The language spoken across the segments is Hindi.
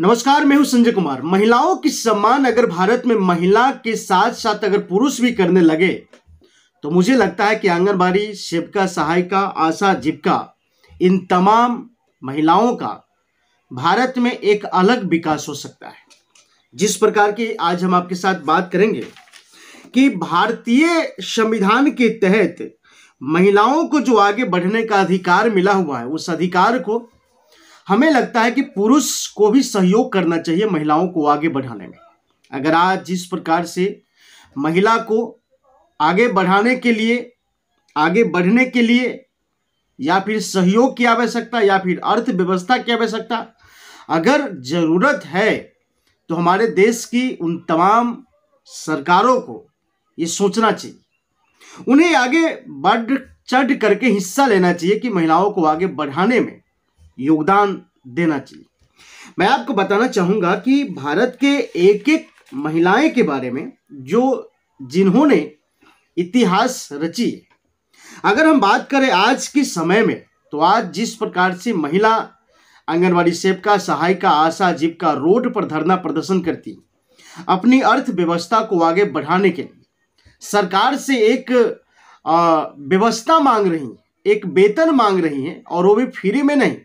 नमस्कार मैं हूं संजय कुमार महिलाओं की सम्मान अगर भारत में महिला के साथ साथ अगर पुरुष भी करने लगे तो मुझे लगता है कि आंगनबाड़ी सेविका सहायिका आशा जीविका इन तमाम महिलाओं का भारत में एक अलग विकास हो सकता है जिस प्रकार की आज हम आपके साथ बात करेंगे कि भारतीय संविधान के तहत महिलाओं को जो आगे बढ़ने का अधिकार मिला हुआ है उस अधिकार को हमें लगता है कि पुरुष को भी सहयोग करना चाहिए महिलाओं को आगे बढ़ाने में अगर आज जिस प्रकार से महिला को आगे बढ़ाने के लिए आगे बढ़ने के लिए या फिर सहयोग की आवश्यकता या फिर अर्थव्यवस्था की आवश्यकता अगर ज़रूरत है तो हमारे देश की उन तमाम सरकारों को ये सोचना चाहिए उन्हें आगे बढ़ चढ़ करके हिस्सा लेना चाहिए कि महिलाओं को आगे बढ़ाने में योगदान देना चाहिए मैं आपको बताना चाहूँगा कि भारत के एक एक महिलाएं के बारे में जो जिन्होंने इतिहास रची है अगर हम बात करें आज के समय में तो आज जिस प्रकार से महिला आंगनबाड़ी सेवका सहायिका आशा जीविका रोड पर धरना प्रदर्शन करती अपनी अर्थव्यवस्था को आगे बढ़ाने के लिए सरकार से एक व्यवस्था मांग रही एक वेतन मांग रही हैं और वो भी फ्री में नहीं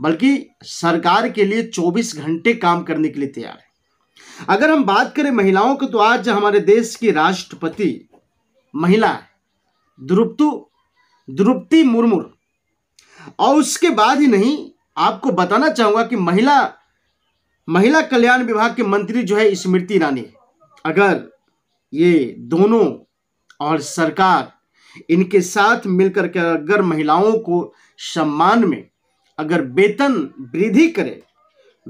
बल्कि सरकार के लिए 24 घंटे काम करने के लिए तैयार है अगर हम बात करें महिलाओं की तो आज हमारे देश की राष्ट्रपति महिला है द्रुपतु मुर्मुर और उसके बाद ही नहीं आपको बताना चाहूँगा कि महिला महिला कल्याण विभाग के मंत्री जो है स्मृति ईरानी अगर ये दोनों और सरकार इनके साथ मिलकर के अगर महिलाओं को सम्मान में अगर वेतन वृद्धि करे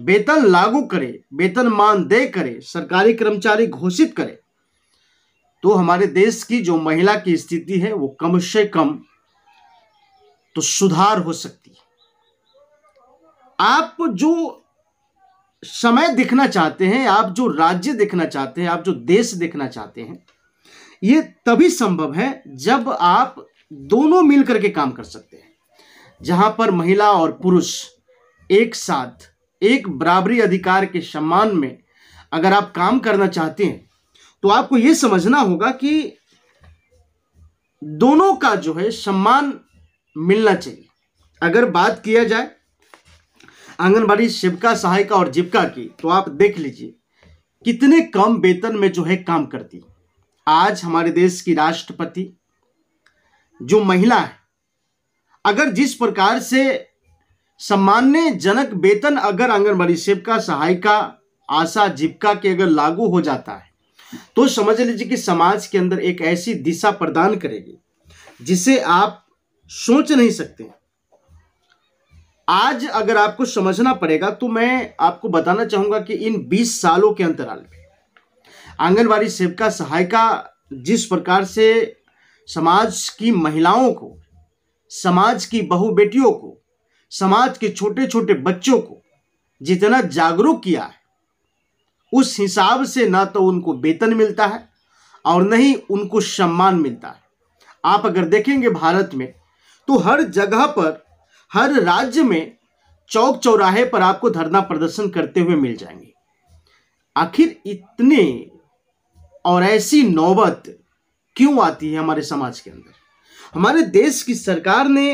वेतन लागू करे वेतन मान दे करे सरकारी कर्मचारी घोषित करे तो हमारे देश की जो महिला की स्थिति है वो कम से कम तो सुधार हो सकती है आप जो समय दिखना चाहते हैं आप जो राज्य देखना चाहते हैं आप जो देश देखना चाहते हैं ये तभी संभव है जब आप दोनों मिलकर के काम कर सकते हैं जहां पर महिला और पुरुष एक साथ एक बराबरी अधिकार के सम्मान में अगर आप काम करना चाहते हैं तो आपको यह समझना होगा कि दोनों का जो है सम्मान मिलना चाहिए अगर बात किया जाए आंगनबाड़ी शिवका सहायिका और जीविका की तो आप देख लीजिए कितने कम वेतन में जो है काम करती आज हमारे देश की राष्ट्रपति जो महिला है अगर जिस प्रकार से सामान्य जनक वेतन अगर आंगनबाड़ी सेविका सहायिका आशा जीविका के अगर लागू हो जाता है तो समझ लीजिए कि समाज के अंदर एक ऐसी दिशा प्रदान करेगी जिसे आप सोच नहीं सकते आज अगर आपको समझना पड़ेगा तो मैं आपको बताना चाहूंगा कि इन 20 सालों के अंतराल में आंगनबाड़ी सेविका सहायिका जिस प्रकार से समाज की महिलाओं को समाज की बहु बेटियों को समाज के छोटे छोटे बच्चों को जितना जागरूक किया है उस हिसाब से ना तो उनको वेतन मिलता है और न ही उनको सम्मान मिलता है आप अगर देखेंगे भारत में तो हर जगह पर हर राज्य में चौक चौराहे पर आपको धरना प्रदर्शन करते हुए मिल जाएंगे आखिर इतने और ऐसी नौबत क्यों आती है हमारे समाज के अंदर हमारे देश की सरकार ने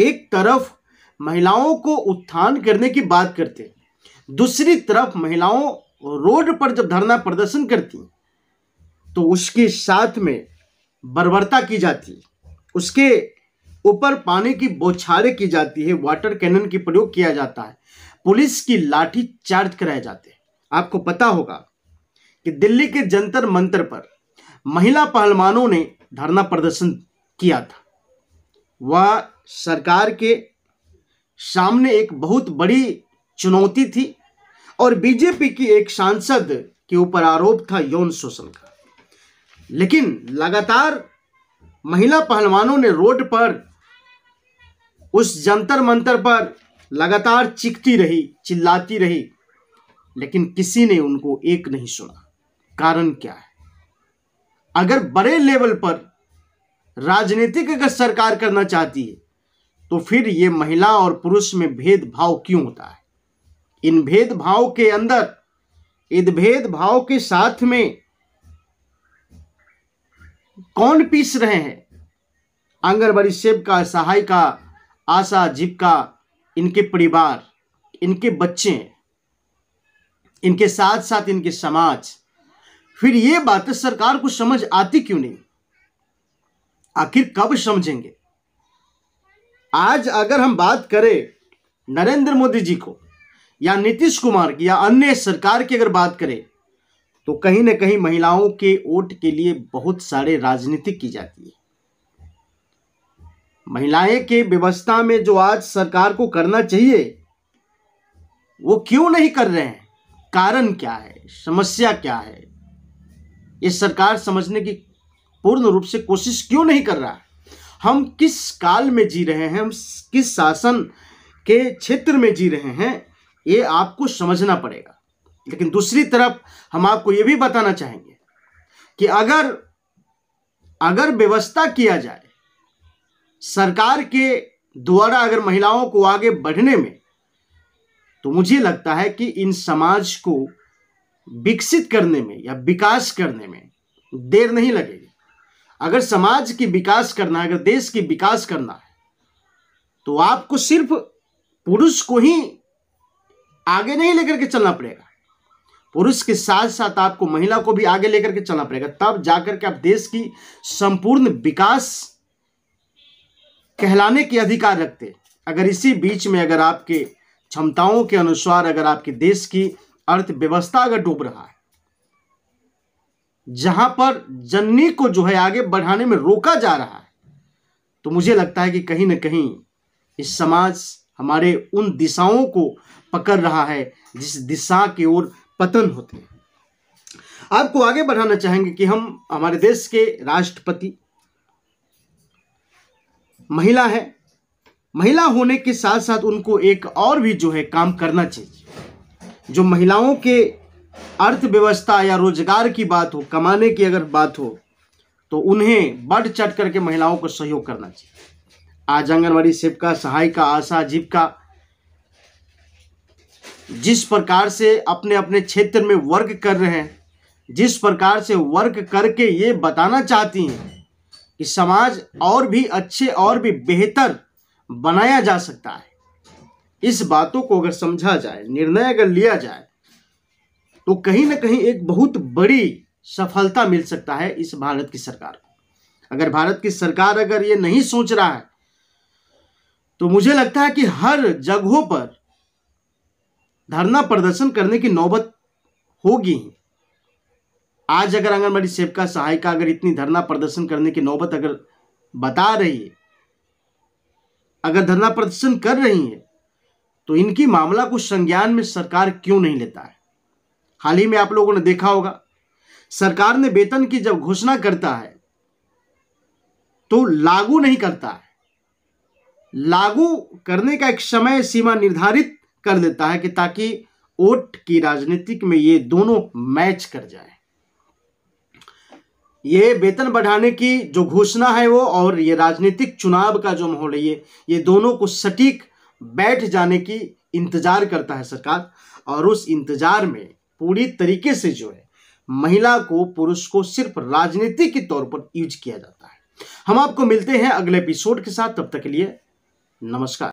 एक तरफ महिलाओं को उत्थान करने की बात करते दूसरी तरफ महिलाओं रोड पर जब धरना प्रदर्शन करती तो उसके साथ में बर्बरता की जाती उसके ऊपर पानी की बौछारें की जाती है वाटर कैनन की प्रयोग किया जाता है पुलिस की लाठी चार्ज कराए जाते हैं आपको पता होगा कि दिल्ली के जंतर मंतर पर महिला पहलवानों ने धरना प्रदर्शन किया था वह सरकार के सामने एक बहुत बड़ी चुनौती थी और बीजेपी की एक सांसद के ऊपर आरोप था यौन शोषण का लेकिन लगातार महिला पहलवानों ने रोड पर उस जंतर मंतर पर लगातार चिखती रही चिल्लाती रही लेकिन किसी ने उनको एक नहीं सुना कारण क्या है अगर बड़े लेवल पर राजनीतिक अगर सरकार करना चाहती है तो फिर ये महिला और पुरुष में भेदभाव क्यों होता है इन भेदभाव के अंदर इन भेदभाव के साथ में कौन पीस रहे हैं आंगनबाड़ी सेब का सहाय का आशा जीविका इनके परिवार इनके बच्चे इनके साथ साथ इनके समाज फिर ये बातें सरकार को समझ आती क्यों नहीं आखिर कब समझेंगे आज अगर हम बात करें नरेंद्र मोदी जी को या नीतीश कुमार की या अन्य सरकार की अगर बात करें तो कहीं ना कहीं महिलाओं के वोट के लिए बहुत सारे राजनीति की जाती है महिलाएं के व्यवस्था में जो आज सरकार को करना चाहिए वो क्यों नहीं कर रहे हैं कारण क्या है समस्या क्या है ये सरकार समझने की पूर्ण रूप से कोशिश क्यों नहीं कर रहा हम किस काल में जी रहे हैं हम किस शासन के क्षेत्र में जी रहे हैं ये आपको समझना पड़ेगा लेकिन दूसरी तरफ हम आपको ये भी बताना चाहेंगे कि अगर अगर व्यवस्था किया जाए सरकार के द्वारा अगर महिलाओं को आगे बढ़ने में तो मुझे लगता है कि इन समाज को विकसित करने में या विकास करने में देर नहीं लगेगी अगर समाज की विकास करना है अगर देश की विकास करना है तो आपको सिर्फ पुरुष को ही आगे नहीं लेकर के चलना पड़ेगा पुरुष के साथ साथ आपको महिला को भी आगे लेकर के चलना पड़ेगा तब जाकर के आप देश की संपूर्ण विकास कहलाने के अधिकार रखते अगर इसी बीच में अगर आपके क्षमताओं के अनुसार अगर आपके देश की अर्थव्यवस्था अगर डूब रहा है जहां पर जन्नी को जो है आगे बढ़ाने में रोका जा रहा है तो मुझे लगता है कि कहीं ना कहीं इस समाज हमारे उन दिशाओं को पकड़ रहा है जिस दिशा की ओर पतन होते हैं आपको आगे बढ़ाना चाहेंगे कि हम हमारे देश के राष्ट्रपति महिला है महिला होने के साथ साथ उनको एक और भी जो है काम करना चाहिए जो महिलाओं के अर्थव्यवस्था या रोजगार की बात हो कमाने की अगर बात हो तो उन्हें बढ़ चढ़ करके महिलाओं को सहयोग करना चाहिए आज आंगनबाड़ी सेविका सहायिका आशा जीविका जिस प्रकार से अपने अपने क्षेत्र में वर्क कर रहे हैं जिस प्रकार से वर्क करके ये बताना चाहती हैं कि समाज और भी अच्छे और भी बेहतर बनाया जा सकता है इस बातों को अगर समझा जाए निर्णय अगर लिया जाए तो कहीं ना कहीं एक बहुत बड़ी सफलता मिल सकता है इस भारत की सरकार को अगर भारत की सरकार अगर ये नहीं सोच रहा है तो मुझे लगता है कि हर जगहों पर धरना प्रदर्शन करने की नौबत होगी आज अगर आंगनबाड़ी सेवका सहायिका अगर इतनी धरना प्रदर्शन करने की नौबत अगर बता रही है अगर धरना प्रदर्शन कर रही है तो इनकी मामला को संज्ञान में सरकार क्यों नहीं लेता है हाल ही में आप लोगों ने देखा होगा सरकार ने वेतन की जब घोषणा करता है तो लागू नहीं करता है लागू करने का एक समय सीमा निर्धारित कर देता है कि ताकि वोट की राजनीतिक में ये दोनों मैच कर जाए ये वेतन बढ़ाने की जो घोषणा है वो और ये राजनीतिक चुनाव का जो माहौल है ये ये दोनों को सटीक बैठ जाने की इंतजार करता है सरकार और उस इंतजार में पूरी तरीके से जो है महिला को पुरुष को सिर्फ राजनीति के तौर पर यूज किया जाता है हम आपको मिलते हैं अगले एपिसोड के साथ तब तक के लिए नमस्कार